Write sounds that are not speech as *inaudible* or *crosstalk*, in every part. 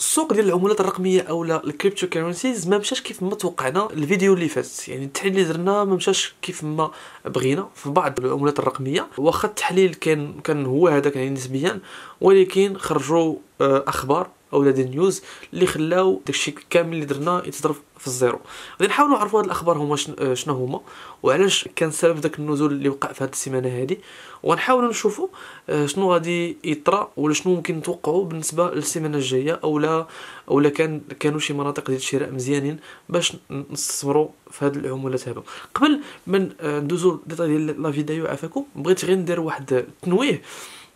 السوق ديال العملات الرقميه او لا الكريبتو كيرنسيز ما مشاش كيف ما توقعنا الفيديو اللي فات يعني التحليل اللي درنا ما مشاش كيف ما بغينا في بعض العملات الرقميه واخا التحليل كان كان هو هذاك يعني نسبيا ولكن خرجوا آه، اخبار دي نيوز اللي خلاو داكشي كامل اللي درنا يتضرب في الزيرو غادي نحاولوا نعرفوا هاد الاخبار هما آه، شنو هما وعلاش كان سبب داك النزول اللي وقع في هاد السيمانه هادي وغنحاولوا نشوفوا آه، شنو غادي يطرا ولا شنو ممكن نتوقعوا بالنسبه للسيمانه الجايه اولا اولا كان كانوا شي مناطق ديال الشراء مزيانين باش نستثمروا في هاد العمولات هادو قبل من ندوزو ديال لا فيديو عافاكم بغيت غير ندير واحد التنويه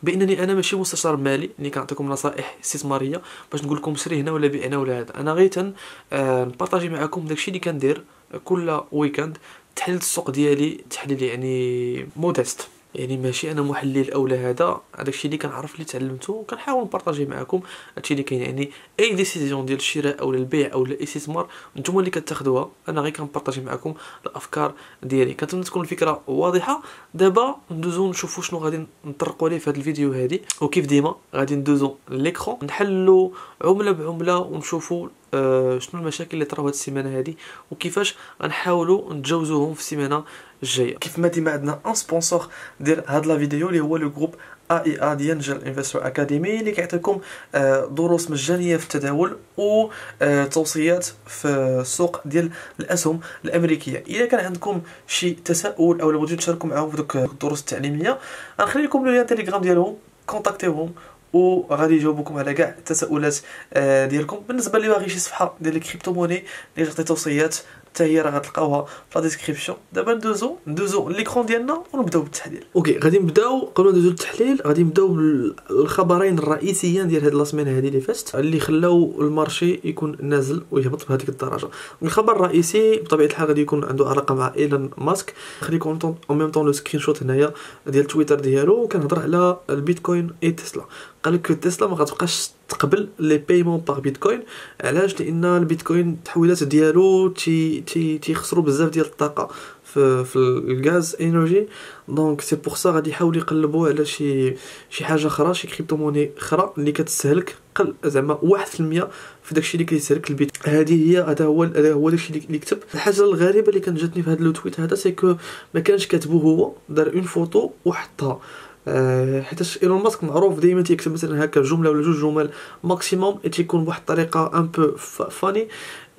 بانني انا ماشي مستشار مالي اللي كنعطيكم نصائح استثماريه باش نقول لكم شري هنا ولا بيع هنا ولا هذا انا غير آه، نبارطاجي معكم داكشي اللي كندير كل ويكاند تحليل السوق ديالي تحليل يعني مودست يعني ماشي انا محلل اولى هذا هذاك الشيء اللي كنعرف اللي تعلمته كنحاول نبارطاجيه معكم هادشي اللي كاين يعني اي ديسيزيون ديال الشراء او البيع او الاستثمار نتوما اللي كتاخذوها انا غير كنبارطاجي معكم الافكار ديالي كنتمنى تكون الفكره واضحه دابا ندوزو نشوفو شنو غادي نطرقوا ليه في هذا الفيديو هادي وكيف ديما غادي ندوزو ليكرون نحلو عمله بعمله ونشوفو آه، شنو المشاكل اللي طراو هاد السيمانه هادي وكيفاش غنحاولوا نتجاوزوهم في السيمانه الجايه كيف ما ديما عندنا ان سبونسور ديال هاد لا فيديو اللي هو لو جروب اي اي دي ديال انفستور اكاديمي اللي كيعطيكم آه، دروس مجانيه في التداول و آه، توصيات في السوق ديال الاسهم الامريكيه اذا كان عندكم شي تساؤل او بغيتو تشاركوا معاهم في دوك الدروس التعليميه غنخلي لكم لو لين تيليجرام ديالهم كونتاكتيوهم وغادي يجاوبوكم على كاع التساؤلات آه، ديالكم بالنسبه اللي باغي شي صفحه ديال الكريبتو موني اللي تعطي توصيات حتى هي راه غتلقاوها في لا ديسكريبسيون دابا ندوزو ندوزو ليكرون ديالنا ونبداو بالتحليل اوكي غادي نبداو قبل ما ندوزو للتحليل غادي نبداو بالخبرين الرئيسيين ديال هاد لاسمين هادي اللي فاتت اللي خلاو المارشي يكون نازل ويهبط بهذيك الدرجه الخبر الرئيسي بطبيعه الحال غادي يكون عنده علاقه مع ايلون ماسك خليكم اون ميم طون لو سكرين شوت هنايا ديال تويتر ديالو كنهضر على البيتكوين اي تسلا قال لك تسلا ما غتبقاش تقبل لي بايمون باغ بيتكوين علاش لان البيتكوين التحويلات ديالو تي تي تيخسروا بزاف ديال الطاقه في, في الغاز انرجي دونك سي بور سا غادي يحاولوا يقلبوا على شي شي حاجه اخرى شي كريبتو موني اخرى اللي كتستهلك قل زعما 1% في داكشي اللي كيستهلك البيت هذه هي هذا هو هذا هو داكشي اللي كتب الحاجه الغريبه اللي كانت جاتني في هذا التويت هذا سي كو ما كانش كاتبو هو دار اون فوتو وحطها آه، حيتاش ايلون ماسك معروف دائما تيكتب مثلا هكا جمله ولا جوج جمل ماكسيموم تيكون بواحد الطريقه ان بو فاني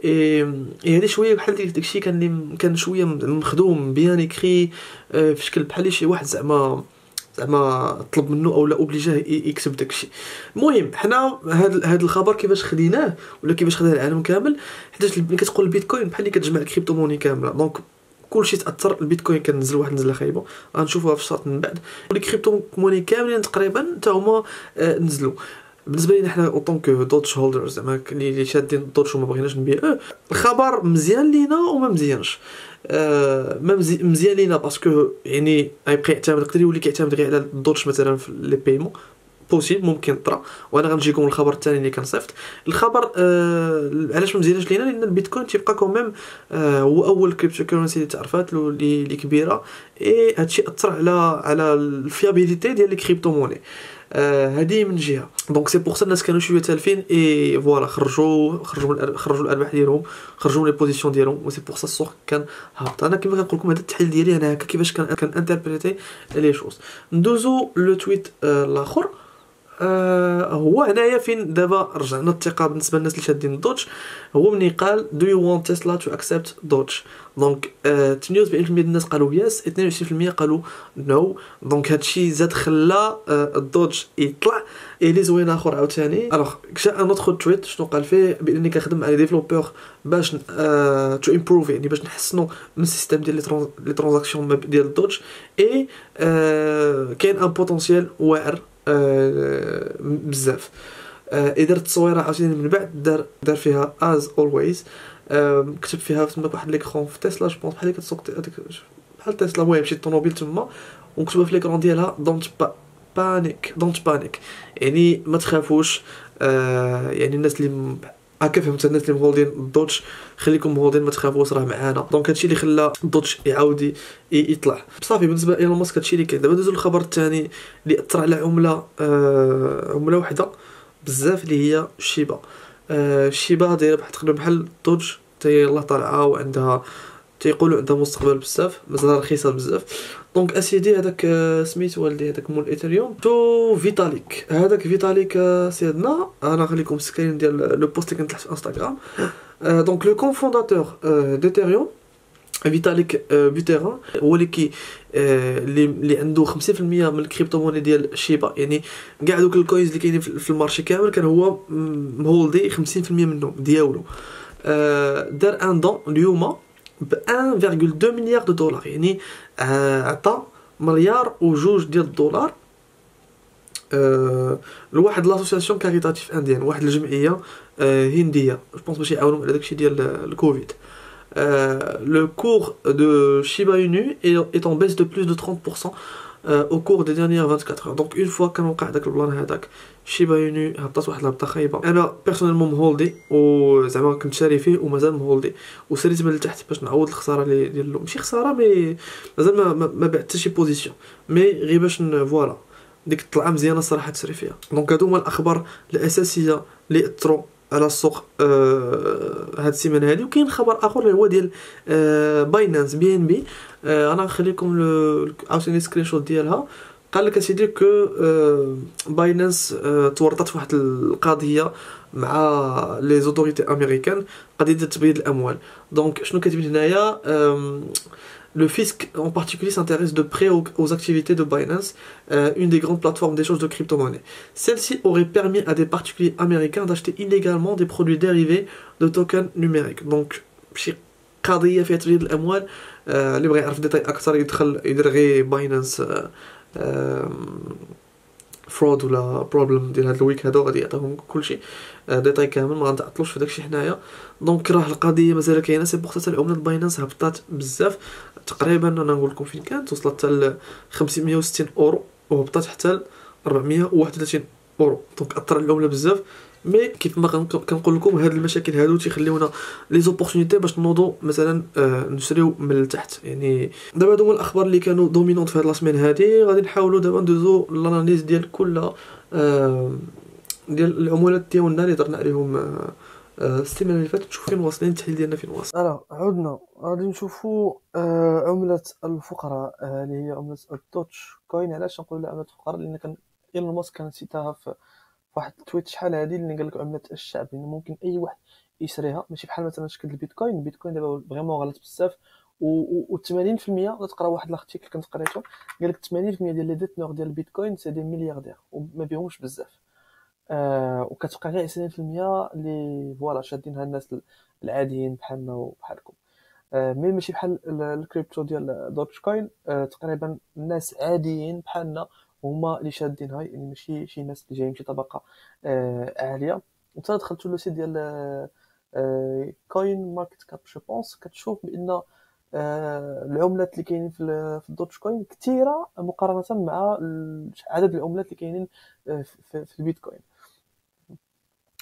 اي هذه شويه بحال داكشي كان اللي كان شويه مخدوم بيان اكري آه، في شكل بحال شي واحد زعما زعما طلب منه لا اوبليجاه يكتب داكشي المهم حنا هاد الخبر كيفاش خديناه ولا كيفاش خداه العالم كامل حيت ملي كتقول البيتكوين بحال اللي كتجمع الكريبتو موني كامله دونك كلشي تاثر البيتكوين كنزل واحد النزله خايبه غنشوفوها في الشارت من بعد لي كريبتو موني كاملين تقريبا حتى هما آه، نزلوا بالنسبه لينا حنا اون كو دوتش هولدرز زعما اللي شادين الدوتش وما بغيناش نبيع آه، الخبر مزيان لينا وما مزيانش آه، ما مزيان لينا باسكو يعني غيبقى يعتمد يقدر يولي كيعتمد غير على الدوتش مثلا في لي بيمون بوسيبل ممكن طرا وانا غنجيكم الخبر الثاني اللي كنصيفط الخبر آه علاش ما مزيانش لينا لان البيتكوين تيبقى كوميم آه هو اول كريبتو كورنسي اللي تعرفات اللي كبيره اي هادشي اثر على على الفيابيليتي ديال الكريبتو موني هذه من جهه دونك سي بور سا الناس كانوا شويه تالفين اي فوالا خرجوا خرجوا خرجوا الارباح ديالهم خرجوا من لي بوزيسيون ديالهم وسي بور سا السوق كان هابط انا كما كنقول لكم هذا التحليل ديالي انا هكا كيفاش كان كان انتربريتي لي شوز ندوزو لو تويت آه الاخر آه هو هنايا فين دابا رجعنا الثقه بالنسبه للناس اللي شادين دوتش هو ملي قال دو يو وونت تسلا تو اكسبت دوتش دونك 78% آه الناس قالوا يس 22% قالوا نو no. دونك هادشي زاد خلى الدوتش آه، يطلع اي لي زوين اخر عاوتاني الوغ جا ان اوتر تويت شنو قال فيه بانني كنخدم مع ديفلوبور باش تو آه، امبروف يعني باش نحسنوا من السيستم ديال لي ترانزاكسيون ديال الدوتش اي آه، كاين ان بوتونسيال واعر آه، بزاف ادار آه، التصويره عاوتاني من بعد دار دار فيها از اولويز آه، كتب فيها تما واحد ليكرون في تسلا جو بونس بحال اللي كتسوق هذيك بحال تسلا المهم مشيت طوموبيل تما ومكتوبه في ليكرون ديالها دونت با بانيك دونت بانيك يعني ما تخافوش يعني الناس اللي هكا آه، فهمت الناس اللي مغولدين الدوتش خليكم مغولدين ما تخافوش راه معانا دونك هادشي اللي خلى الدوتش يعاود يطلع صافي بالنسبه لايلون ماسك هادشي اللي كاين دابا ندوزو للخبر الثاني اللي اثر على عمله آه عمله وحده بزاف اللي هي شيبا آه شيبا دايره بحال تقريبا بحال الدوتش تا يلاه طالعه وعندها تيقولوا عندها مستقبل بزاف مازال رخيصه بزاف دونك اسيدي هذاك آه، سميتو والدي هذاك مول ايثريوم تو فيتاليك هذاك فيتاليك آه، سيدنا انا غنخليكم سكرين ديال لو بوست اللي كنت في انستغرام آه، دونك لو كونفونداتور ديثيريوم فيتاليك بوتيران هو اللي كي اللي اللي عنده 50% من الكريبتو موني ديال شيبا يعني كاع دوك الكوينز اللي كاينين في المارشي كامل كان هو مهولدي 50% منهم ديالو دار ان دون اليوم 1,2 milliard de dollars. Il est dit, attends, milliard de joue-d'ailleurs de dollars. L'association caritative indienne, l'association caritative indienne, je pense que c'est Aonum, elle le Covid. Le cours de Shiba Inu est en baisse de plus de 30% euh, au cours des dernières 24 heures. Donc une fois que nous avons ce le là شيبا يوني هبطات واحد الهبطه خايبه انا بيرسونيلمون مهولدي وزعما كنت شاري فيه ومازال مهولدي وسريت من التحت باش نعوض الخساره اللي ديال ماشي خساره مي مازال ما, ما, بعت حتى شي بوزيسيون مي غير باش فوالا ديك الطلعه مزيانه الصراحه تسري فيها دونك هادو هما الاخبار الاساسيه اللي اثروا على السوق آه هاد السيمانه هادي وكاين خبر اخر اللي هو ديال آه باينانس بي ان بي آه انا نخليكم عاوتاني سكرين شوت ديالها قال لك اسيدي que باينانس تورطات فواحد القضيه مع لي زوتوريتي امريكان قضيه تبييض الاموال دونك شنو كاتبين هنايا Le fisc en particulier s'intéresse de près aux, activités de Binance, une des grandes plateformes d'échange de crypto-monnaies. Celle-ci aurait permis à des particuliers américains d'acheter illégalement des produits dérivés de tokens numériques. Donc, قضيه فيها الاموال اللي بغى يعرف ديتاي اكثر يدخل يدير غير باينانس فرود ولا بروبلم ديال هاد الويك هادو غادي يعطيهم كلشي ديتاي آه، كامل ما غنتعطلوش في داكشي حنايا دونك راه القضيه مازال كاينه سي بوغ حتى العمله باينانس هبطات بزاف تقريبا انا نقول لكم فين كانت وصلت حتى ل 560 اورو وهبطات حتى ل 431 اورو دونك اثر العمله بزاف مي كيف ما كنقول لكم هاد المشاكل هادو تيخليونا لي زوبورتونيتي باش نوضو مثلا آه، نشريو من التحت يعني دابا هادو الاخبار اللي كانوا دومينونت في هاد لاسمين هادي غادي نحاولوا دابا ندوزو لاناليز ديال كل آه، ديال العمولات ديالنا اللي درنا عليهم آه، السيمانه اللي فاتت نشوف فين واصلين التحليل ديالنا فين واصل الو عدنا غادي نشوفوا عمله الفقراء اللي هي عمله الدوتش كوين علاش نقول عمله الفقراء لان كان ايلون ماسك كان سيتها في واحد التويت شحال هادي اللي قال لك عمله الشعب يعني ممكن اي واحد يشريها ماشي بحال مثلا شكل البيتكوين البيتكوين دابا فريمون غلط بزاف و 80% غتقرا واحد لاختيكل كنت قريته قال لك 80% ديال لي ديتنور ديال البيتكوين سي دي ملياردير وما بيهمش بزاف آه وكتبقى غير 20% اللي فوالا شادينها الناس العاديين بحالنا وبحالكم آه مي ماشي بحال الكريبتو ديال دوتش كوين آه تقريبا الناس عاديين بحالنا هما اللي شادين هاي يعني ماشي شي ناس اللي جايين من شي طبقه آه، عاليه انت دخلت لو سيت ديال كوين ماركت كاب جو بونس كتشوف بان آه، العملات اللي كاينين في الدوتش كوين كثيره مقارنه مع عدد العملات اللي كاينين آه، في البيتكوين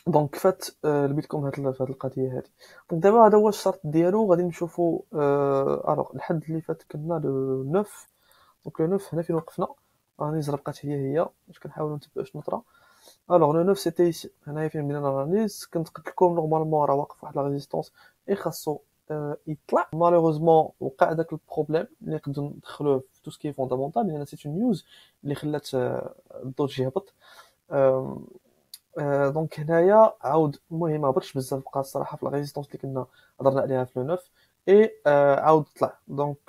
دونك فات البيتكوين هاد هاد القضيه هادي دونك دابا هذا هو الشرط ديالو غادي نشوفو الوغ الحد اللي فات كنا لو 9 دونك لو 9 هنا فين وقفنا رانيز ربقات هي هي باش كنحاولوا نتبعوا شنو طرا الوغ لو نوف سيتي ici هنايا فين بنينا رانيز كنت قلت لكم نورمالمون راه واقف واحد لا ريزيستونس اي خاصو يطلع مالوغوزمون وقع داك البروبليم اللي نقدروا ندخلوه في تو سكي فوندامونتال لان سيت نيوز اللي خلات الدوج يهبط دونك هنايا عاود المهم هبطش بزاف بقى الصراحه في لا ريزيستونس اللي كنا هضرنا عليها في لو نوف اي عاود طلع دونك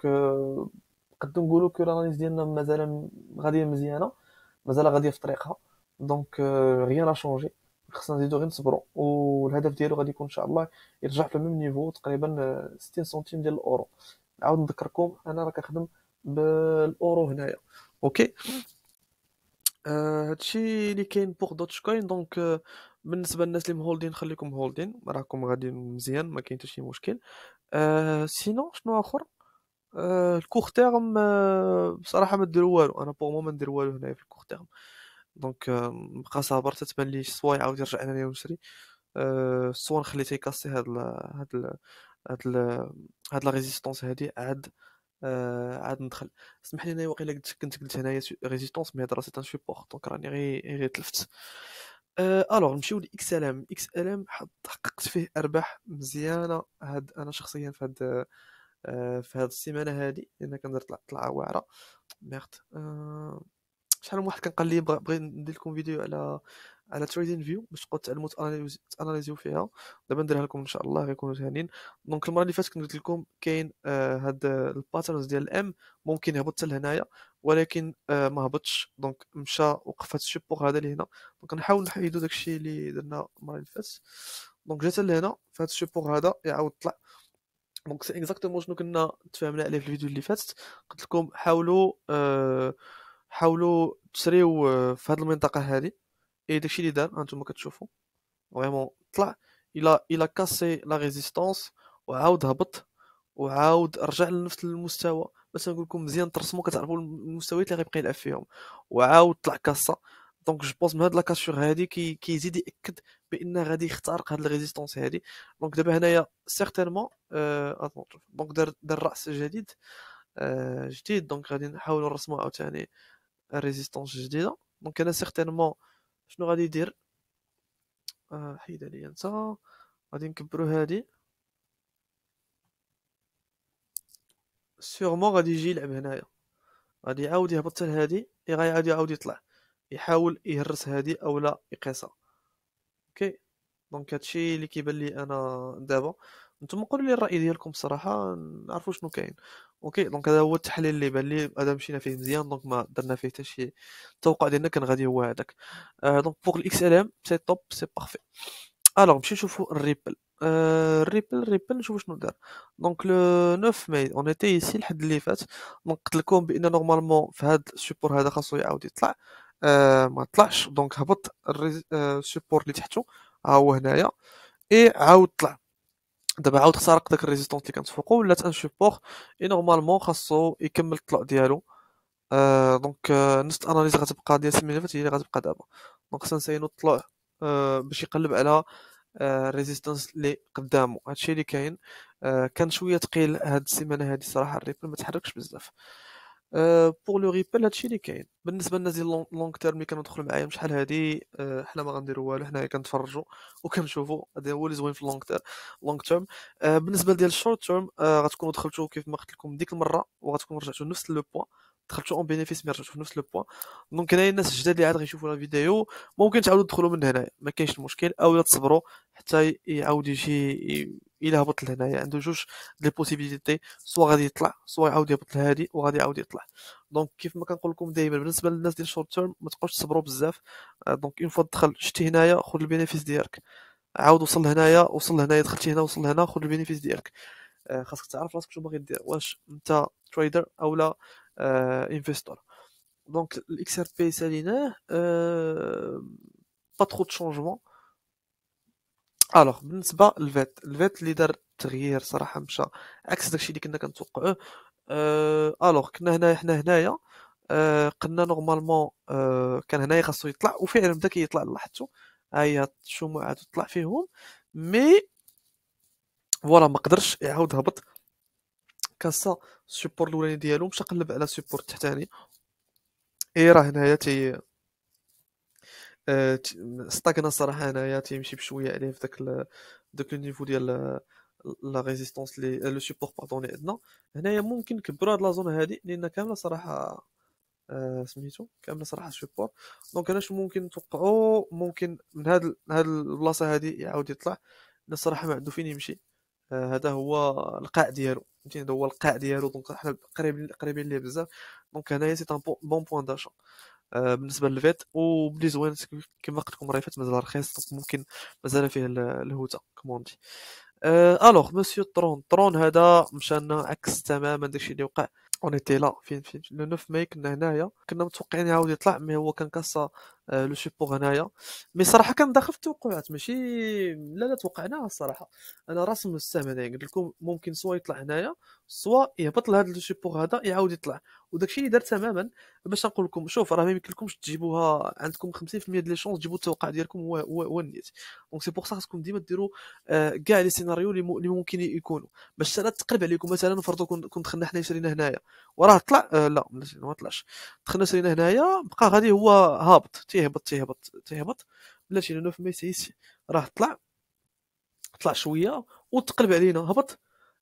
نقدروا نقولوا كو لاناليز ديالنا مازال غاديه مزيانه مازال غاديه في طريقها دونك غيان لا شونجي خصنا نزيدو غير نصبروا والهدف ديالو غادي يكون ان شاء الله يرجع في الميم نيفو تقريبا 60 euh, سنتيم ديال الاورو نعاود نذكركم انا راه كنخدم بالاورو هنايا اوكي euh, هادشي اللي كاين بوغ دوتش كوين دونك بالنسبه للناس اللي مهولدين خليكم هولدين راكم غادي مزيان ما كاين حتى شي مشكل سينو euh, شنو اخر آه، الكوغ تيرم آه، بصراحه ما ندير والو انا بوغ مو ما ندير والو هنايا في الكوغ تيرم دونك بقى صابر تتبان لي سوا يعاود يرجع انانيا ونشري سوا آه، نخلي تيكاسي هاد ال هاد ال هاد ال هاد لا ريزيستونس هادي عاد عاد ندخل سمح لي انا واقيلا كنت قلت هنايا ريزيستونس مي هضره سي ان سوبور دونك راني غير غير تلفت الوغ نمشيو لاكس ال ام اكس ال ام حققت فيه ارباح مزيانه هاد انا شخصيا في هاد آه، في هذه السيمانه هذه لان كندير طلعه واعره ميرت آه، شحال من واحد كان قال لي بغي ندير لكم فيديو على على تريدين فيو باش تبقاو تعلموا تاناليزيو فيها دابا نديرها لكم ان شاء الله غيكونوا زهانين دونك المره اللي فاتت كنت قلت لكم كاين آه، هاد الباترنز ديال الام ممكن يهبط حتى لهنايا ولكن ما هبطش دونك مشى وقف هاد الشيبور هذا اللي هنا دونك نحاول نحيدو داكشي اللي درنا المره اللي فاتت دونك جات لهنا فهاد هاد الشيبور هذا يعاود طلع دونك سي اكزاكتومون شنو كنا تفاهمنا عليه في الفيديو اللي فاتت قلت لكم حاولوا أه حاولوا تشريو في هذه المنطقه هذه اي داكشي اللي دار هانتوما كتشوفوا فريمون طلع الى الى كاسي لا ريزيستانس وعاود هبط وعاود رجع لنفس المستوى باش نقول لكم مزيان ترسموا كتعرفوا المستويات اللي غيبقى يلعب فيهم وعاود طلع كاسه دونك جو بونس من هاد لاكاتشور هادي كي كيزيد ياكد بان غادي يخترق هاد الريزيستونس هادي دونك دابا هنايا سيغتينمون دونك دار دار راس جديد أه جديد دونك غادي نحاولوا نرسموا عاوتاني الريزيستونس جديده دونك انا سيغتينمون شنو غادي يدير أه حيد عليا انت غادي نكبروا هادي سيغمون غادي يجي يلعب هنايا غادي يعاود يهبط حتى لهادي اي غادي يعاود يطلع يحاول يهرس هادي او لا يقيسها اوكي دونك هادشي اللي كيبان لي انا دابا نتوما قولوا لي الراي ديالكم الصراحه نعرفوا شنو كاين اوكي دونك هذا هو التحليل اللي بان لي هذا مشينا فيه مزيان دونك ما درنا فيه حتى شي توقع ديالنا كان غادي هو هذاك آه دونك بوغ الاكس ال ام سي توب سي بارفي الوغ نمشي نشوفو الريبل آه الريبل نشوفو شنو دار دونك لو 9 ماي اون ايتي ايسي لحد اللي فات دونك قلت لكم بان نورمالمون في هاد السوبور هذا خاصو يعاود يطلع آه، ما طلعش دونك هبط آه، السيبور اللي تحته ها هو هنايا اي عاود طلع دابا عاود خسرق داك الريزيستونس اللي كانت فوقو ولات ان سيبور اي نورمالمون خاصو يكمل الطلوع ديالو آه، دونك آه اناليز الاناليز غتبقى ديال السيمانه اللي فاتت هي اللي غتبقى دابا دونك خصنا نسينو الطلوع باش يقلب على الريزيستونس اللي قدامو هادشي اللي كاين كان شويه ثقيل هاد السيمانه هادي صراحه الريبل ما تحركش بزاف بور لو ريبل هادشي اللي كاين بالنسبه للناس ديال لونغ تيرم اللي كندخل معايا شحال هادي آه، حنا ما غنديرو والو حنايا كنتفرجوا وكنشوفوا هذا هو اللي زوين في لونغ تيرم لونغ تيرم بالنسبه ديال الشورت تيرم غتكونوا دخلتوا كيف ما قلت لكم ديك المره وغتكونوا رجعتوا نفس لو بوان شو اون بينيفيس مي رجعتوا في نفس لو بوان دونك هنايا الناس الجداد اللي عاد غيشوفوا لا فيديو ممكن تعاودوا تدخلوا من هنايا ما كاينش المشكل لا تصبروا حتى يعاود يجي الى هبط لهنايا عنده جوج لي بوسيبيليتي سوا غادي يطلع سوا يعاود يهبط لهادي وغادي يعاود يطلع دونك كيف ما كنقول لكم دائما بالنسبه للناس ديال الشورت تيرم ما تبقاوش تصبروا بزاف دونك اون فوا دخل شتي هنايا خذ البينيفيس ديالك عاود وصل هنايا وصل هنايا دخلتي هنا وصل هنا خذ البينيفيس ديالك آه، خاصك تعرف راسك شنو باغي دير واش انت تريدر اولا انفستور دونك الاكس ار بي ساليناه با ترو دو شونجمون الوغ بالنسبه للفات الفات اللي دار تغيير صراحه مشى عكس داكشي اللي كنا كنتوقعوه آه، الوغ كنا هنا حنا هنايا آه، قلنا نورمالمون آه، كان هنايا خاصو يطلع وفعلا بدا كيطلع لاحظتو ها هي الشموعات طلع فيهم مي فوالا ما قدرش يعاود هبط كاسا السوبور الاولاني ديالو مشى قلب على السيبور التحتاني اي راه هنايا تي آه، استاكنا صراحه هنايا تيمشي بشويه عليه في داك داك النيفو ديال لا ريزيستونس لي لو سوبور باردون لي عندنا هنايا ممكن نكبروا هاد لا زون هادي لان كامله صراحه آه سميتو كامله صراحه سوبور دونك انا شنو ممكن نتوقعوا ممكن من هاد هاد البلاصه هادي يعاود يطلع الصراحه ما عنده فين يمشي آه، هذا هو القاع ديالو فهمتي هذا هو القاع ديالو دونك حنا قريبين قريبين ليه بزاف دونك هنايا سي ان بون بوان داشا آه، بالنسبه للفيت وبلي زوين كما قلت لكم ريفات مازال رخيص دونك ممكن مازال فيه الهوته كوموندي الوغ مسيو ترون ترون هذا مشانا عكس تماما داكشي اللي وقع اون لا فين فين لو 9 ماي كنا هنايا كنا متوقعين يعاود يطلع مي هو كان كاسا آه، لو سيبور هنايا مي صراحه كان داخل في التوقعات ماشي لا لا توقعناها الصراحه انا راسم السهم يعني قلت لكم ممكن سوا يطلع هنايا سوا يهبط لهذا لو سيبور هذا يعاود يطلع وداك الشيء اللي دار تماما باش نقول لكم شوف راه ما يمكنلكمش تجيبوها عندكم 50% لي شونس تجيبوا التوقع ديالكم هو هو, هو النيت دونك سي بور سا خاصكم ديما ديروا آه، كاع لي سيناريو اللي ممكن يكونوا باش انا تقلب عليكم مثلا فرضوا كون دخلنا حنا شرينا هنايا وراه طلع آه، لا ما طلعش دخلنا شرينا هنايا بقى غادي هو هابط تيهبط تيهبط تيهبط بلا شي نوف ميسيس راه طلع طلع شويه وتقلب علينا هبط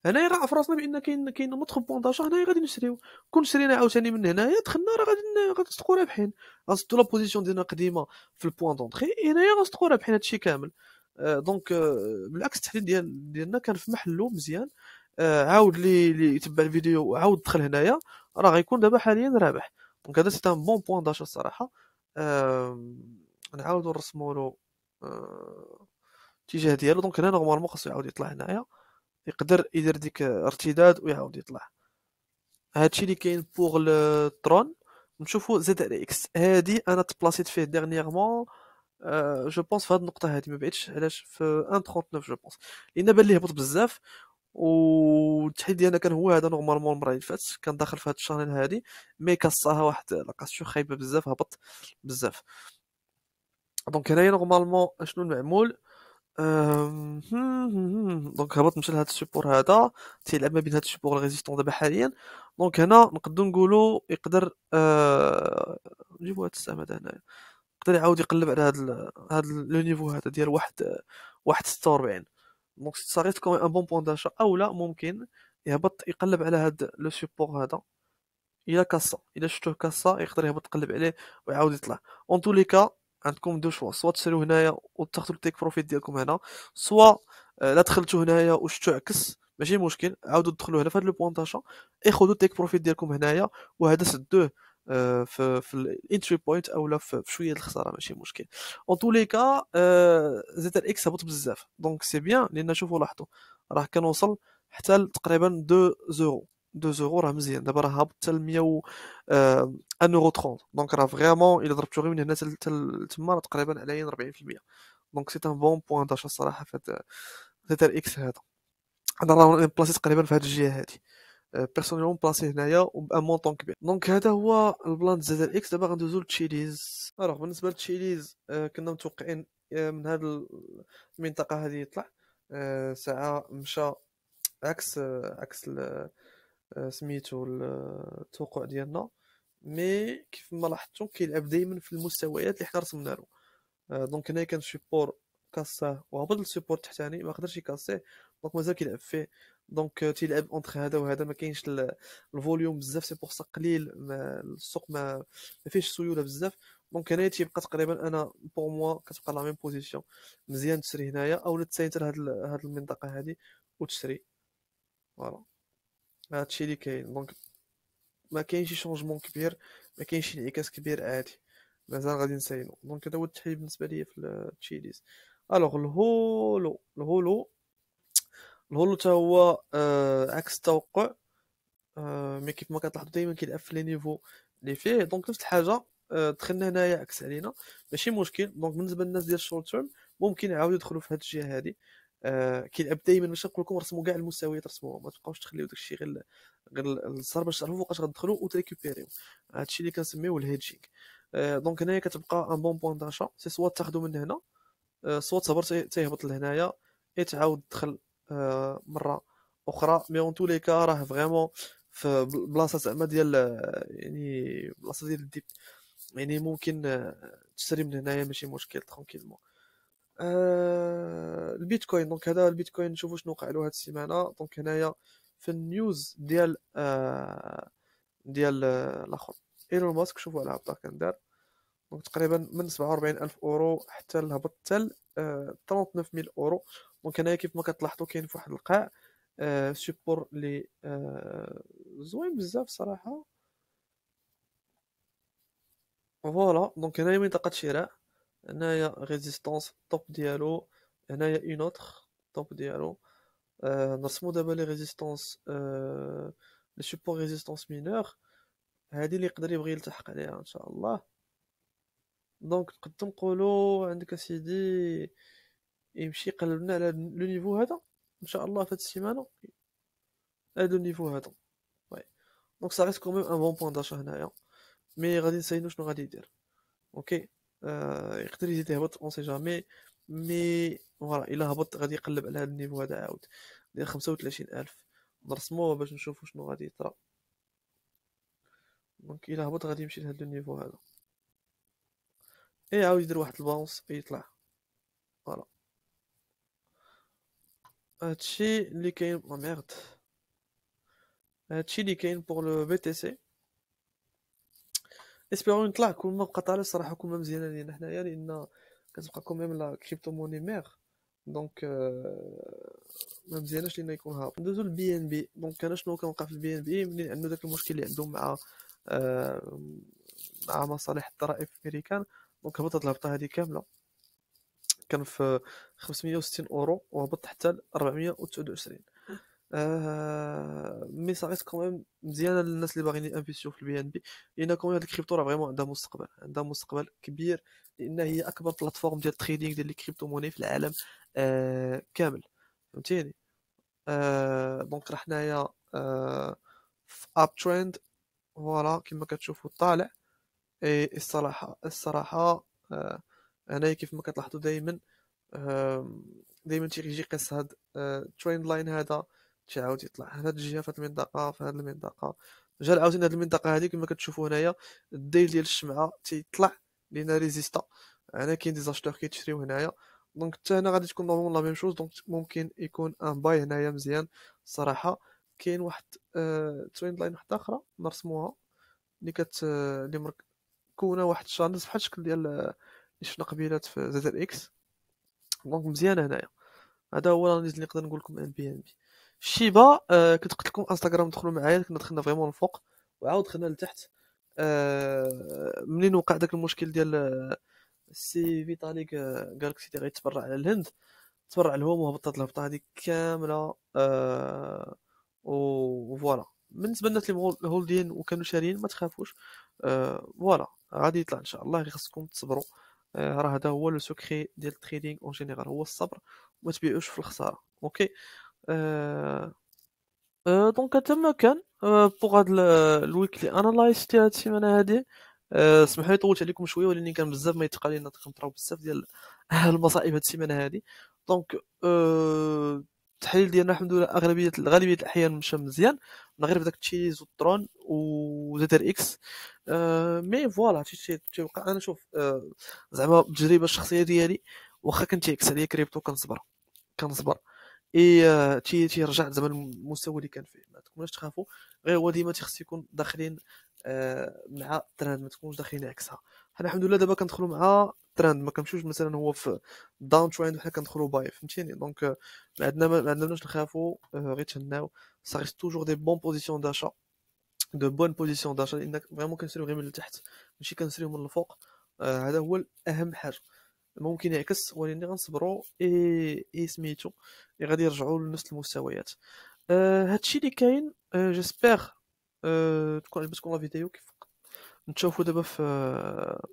هنايا راه في راسنا بان كاين كاين مدخل بونداج هنايا غادي نشريو كون شرينا عاوتاني من هنايا دخلنا راه غادي غنصدقوا رابحين غنصدوا لا بوزيسيون ديالنا قديمه في البوان إيه، دونتخي هنايا غنصدقوا رابحين هادشي كامل آه دونك آه بالعكس التحليل ديال ديالنا كان في محله مزيان آه عاود اللي يتبع الفيديو وعاود دخل هنايا راه غيكون دابا حاليا رابح دونك هذا سي ان بون بوان داش الصراحه نعاودو نرسمو له الاتجاه آه ديالو دونك هنا نورمالمون خاصو يعاود يطلع هنايا يقدر يدير ديك ارتداد ويعاود يطلع هادشي اللي كاين بوغ الترون نشوفو زد على اكس هادي انا تبلاصيت فيه ديرنييرمون أه جو بونس في هاد النقطه هادي ما بعيدش علاش في 1.39 جو بونس لان بان ليه هبط بزاف والتحدي ديالنا كان هو هذا نورمالمون المره اللي فاتت كان داخل في هاد الشانيل هادي مي كصاها واحد لاكاسيون خايبه بزاف هبط بزاف دونك هنايا نورمالمون شنو المعمول *laughs* دونك هبط مشى لهاد السبور هذا تيلعب ما بين هاد السبور الريزيستون دابا حاليا دونك هنا نقدر نقولوا يقدر آه، نجيبوا هاد السماد هنايا يقدر يعاود يقلب على هاد هذا لو نيفو هذا ديال واحد واحد ستة وربعين دونك صاريت كون ان بون بوان داشا او لا ممكن يهبط يقلب على هاد لو سيبور هذا الى كاسا الى شفتوه كاسا يقدر يهبط يقلب عليه ويعاود يطلع اون تو لي كا عندكم دو شوا سوا تشريو هنايا وتاخذوا التيك بروفيت ديالكم هنا سوا لا دخلتو هنايا وشتو عكس ماشي مشكل عاودوا تدخلوا هنا في هاد لو بوان داشا اخذوا التيك بروفيت ديالكم هنايا وهذا سدوه آه، في في الانتري بوينت او لا في شويه الخساره ماشي مشكل اون آه، تو لي كا زيت الاكس هبط بزاف دونك سي بيان لان شوفوا لاحظوا راه كنوصل حتى تقريبا 2 زورو 2 زورو راه مزيان دابا راه هابط حتى ل 100 1 اورو 30 دونك راه فريمون الا ضربتو غير من هنا حتى تما تقريبا على 40% دونك سي ان بون بوان داشا الصراحه في هذا زيت الاكس هذا انا راه بلاصي تقريبا في هذه الجهه هذه بيرسونيلون بلاصي هنايا وبان مونطون كبير دونك هذا هو البلان زد الاكس دابا غندوزو للتشيليز الوغ بالنسبه للتشيليز كنا متوقعين من هذه المنطقه هذه يطلع ساعه مشى عكس عكس سميتو التوقع ديالنا مي كيف ما لاحظتوا كيلعب دائما في المستويات اللي حنا رسمنا له دونك هنا كان سيبور كاساه وهبط السيبور تحتاني ما قدرش يكاسيه دونك مازال كيلعب فيه دونك تيلعب اونتر هذا وهذا ما كاينش الفوليوم بزاف سي بور سا قليل ما السوق ما ما فيهش سيوله بزاف دونك هنايا تيبقى تقريبا انا بور موا كتبقى لا ميم بوزيسيون مزيان تشري هنايا اولا تسيطر هاد هاد المنطقه هادي وتشري فوالا هادشي اللي كاين دونك ما كاينش شي شونجمون كبير ما كاينش شي انعكاس كبير عادي مازال غادي نساينو دونك هذا هو التحليل بالنسبه ليا في التشيليز الوغ الهولو الهولو الهولو حتى هو آه عكس التوقع آه مي كيف ما كتلاحظوا دائما كيلعب في لي نيفو اللي فيه دونك نفس الحاجه آه دخلنا هنايا عكس علينا ماشي مشكل دونك بالنسبه للناس ديال الشورت تيرم ممكن يعاودوا يدخلوا في هذه الجهه هذه آه كيلعب دائما باش نقول لكم رسموا كاع المستويات رسموها ما تبقاوش تخليو داكشي غير غير الصار باش تعرفوا فوقاش غتدخلوا وتريكوبيريو هادشي اللي كنسميوه الهيدجينغ آه دونك هنايا كتبقى ان بون بوان داشا سي سوا تاخذوا من هنا آه سوا تصبر تيهبط لهنايا اي تعاود تدخل آه، مره اخرى مي اون تو لي كا راه فريمون في بلاصه زعما ديال آه، يعني بلاصه ديال الديب يعني ممكن آه، تشري من هنايا ماشي مشكل ترونكيلمون البيتكوين دونك هذا البيتكوين نشوفوا شنو وقع له هذه السيمانه دونك هنايا في النيوز ديال ديال الاخر ايلون ماسك شوفوا على هبطه كان دار دونك تقريبا من 47 الف اورو حتى الهبط حتى 39000 اورو دونك هنايا كيف ما كتلاحظوا كاين في واحد القاع آه سيبور لي آه زوين بزاف صراحه فوالا دونك هنايا منطقه شراء هنايا ريزيستانس توب ديالو هنايا اون اوتر توب ديالو آه نرسمو دابا لي ريزيستانس آه لي سيبور ريزيستانس مينور هادي اللي يقدر يبغي يلتحق عليها ان شاء الله دونك نقدر نقولو عندك اسيدي يمشي يقلبنا على لو نيفو هذا ان شاء الله في هاد السيمانه هذا لو نيفو هذا وي دونك سا ريست ميم ان بون بوان داشا هنايا مي غادي نسينو شنو غادي يدير اوكي آه يقدر يزيد يهبط اون سي جامي مي فوالا الا هبط غادي يقلب على هاد النيفو هذا عاود ديال 35000 نرسموه باش نشوفو شنو غادي يطرا دونك الا هبط غادي يمشي لهاد النيفو هذا اي عاود يدير واحد الباونس إيه، يطلع فوالا هادشي اللي كاين او ميرد هادشي اللي كاين بور لو بي تي سي اسبيرون نطلع كون ما بقى طالع الصراحه كون ما مزيانه لينا حنايا لان كتبقى كوميم لا كريبتو موني ميغ دونك ما مزياناش لينا يكون هابط ندوزو للبي ان بي دونك انا شنو كنوقع في البي ان بي منين عندو داك المشكل اللي عندهم مع مع مصالح الضرائب في دونك هبطت الهبطه هذه كامله كان في 560 اورو وهبط حتى 429 أه. آه مي صاريت كوميم مزيانه للناس اللي باغيين انفيسيو في البي ان بي لان كوميم هاد الكريبتو راه فريمون عندها مستقبل عندها مستقبل كبير لان هي اكبر بلاتفورم ديال التريدينغ ديال الكريبتو موني في العالم آه كامل فهمتيني آه دونك راه حنايا آه في اب تريند فوالا كما كتشوفوا طالع الصراحه الصراحه آه هنايا كيف ما كتلاحظوا دائما دائما تيجي قص هاد التريند آه، لاين هذا تعاود يطلع هنا الجهه في هاد المنطقه في هاد المنطقه جا عاوتاني هاد المنطقه هادي كما كتشوفوا هنايا الديل ديال الشمعه تيطلع لينا ريزيستا هنا كاين دي زاشتور كيتشريو هنايا دونك حتى هنا غادي تكون نورمال لا ميم شوز دونك ممكن يكون ان باي هنايا مزيان الصراحه كاين واحد تريند آه، لاين واحده اخرى نرسموها اللي كت اللي آه، مكونه واحد الشانز بحال الشكل ديال شفنا قبيلات في زد اكس دونك مزيان هنايا هذا هو الاناليز اللي نقدر نقول لكم ان بي ان بي شيبا آه كنت قلت لكم انستغرام دخلوا معايا كنا دخلنا فريمون الفوق وعاود دخلنا لتحت آه منين وقع داك المشكل ديال السي فيتاليك قالك تي غيتبرع على الهند تبرع لهم وهبطت الهبطه هذيك كامله آه وفوالا بالنسبه للناس اللي هولدين وكانوا شاريين ما تخافوش آه فوالا غادي يطلع ان شاء الله خصكم تصبروا آه، راه هذا هو لو سكري ديال التريدينغ اون جينيرال هو الصبر وما تبيعوش في الخساره اوكي آه، آه، دونك حتى ما كان بوغ هاد الويكلي انالايز تاع هاد السيمانه هادي سمحوا لي طولت عليكم شويه ولاني كان بزاف ما يتقال لنا كنطراو بزاف ديال المصائب هاد السيمانه هادي دونك التحليل ديالنا الحمد لله اغلبيه غالبيه الاحيان مشى مزيان من غير بداك التشيليز والترون وزيتر اكس أه مي فوالا تيوقع انا شوف أه زعما التجربه الشخصيه ديالي واخا كان اكس عليا كريبتو كنصبر كنصبر اي آه، تي تي رجع زعما المستوى اللي كان فيه ما تكونوش تخافوا غير هو ديما تيخص يكون داخلين آه، مع الترند ما تكونوش داخلين عكسها حنا الحمد لله دابا كندخلوا مع ترند ما كنمشيوش مثلا هو في داون ترند وحنا كندخلوا باي فهمتيني دونك ما عندنا ما عندناش نخافوا آه، غير تهناو سا ريست توجور دي بون بوزيسيون داشا دو بون بوزيسيون داشا لانك فريمون كنسريو غير من التحت ماشي كنسريو من الفوق آه، هذا هو اهم حاجه ممكن يعكس ولكن غنصبروا اي اي سميتو اي غادي يرجعوا لنفس المستويات آه، هادشي اللي كاين جيسبيغ تكون عجبتكم لا فيديو كيف نشوفوا دابا في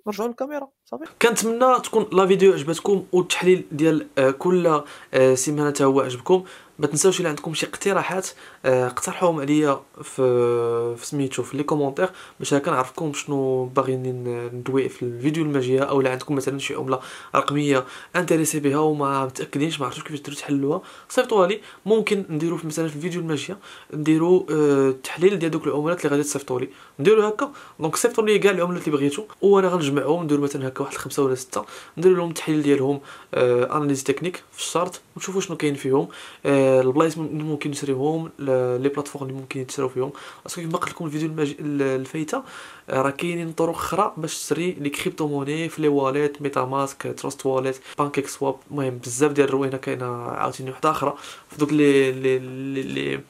نرجعوا للكاميرا صافي كنتمنى تكون لا فيديو عجبتكم والتحليل ديال آه، كل آه، سيمانه هو عجبكم ما تنساوش الا عندكم شي اقتراحات آه، اقترحوهم عليا في في سميتو في لي كومونتير باش هكا نعرفكم شنو باغيين ندوي في الفيديو الماجيه او الا عندكم مثلا شي عمله رقميه انتريسي بها وما متاكدينش ما عرفتش كيفاش ديروا تحلوها صيفطوا لي ممكن نديرو في مثلا في الفيديو الماجيه نديرو آه، التحليل ديال دوك العملات اللي غادي تصيفطوا لي نديرو هكا دونك صيفطوا لي كاع العملات اللي بغيتو وانا غنجمعهم ندير مثلا هكا واحد خمسه ولا سته ندير لهم التحليل ديالهم آه، اناليز تكنيك في الشارت ونشوفوا شنو كاين فيهم أه البلايص اللي ممكن نشريوهم لي بلاتفورم اللي ممكن تشراو فيهم باسكو كما قلت لكم الفيديو المج... الفايته آه، راه كاينين طرق اخرى باش تشري لي كريبتو موني في لي واليت ميتا ماسك تراست واليت بانكيك سواب المهم بزاف ديال الروينه كاينه عاوتاني وحده اخرى في دوك لي لي لي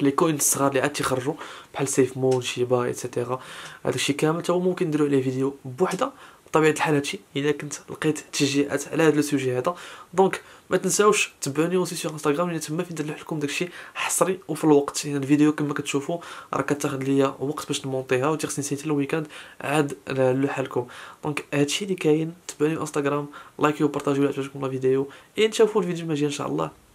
لي كوين الصغار اللي عاد تيخرجوا بحال سيف مون شيبا ايتترا هادشي كامل تا ممكن نديرو عليه فيديو بوحده بطبيعه الحال هادشي اذا كنت لقيت تشجيعات على هذا السوجي هذا دونك ما تنساوش تبعوني سي سور انستغرام لان تما فين ندلح لكم داكشي حصري وفي الوقت هنا الفيديو كما كتشوفوا راه كتاخذ ليا وقت باش نمونطيها وتيخصني نسيت الويكاند عاد نلوح لكم دونك هادشي اللي كاين تبعوني انستغرام لايكيو وبارطاجيو الى عجبتكم لا فيديو اي نتشافوا الفيديو المجيد ان شاء الله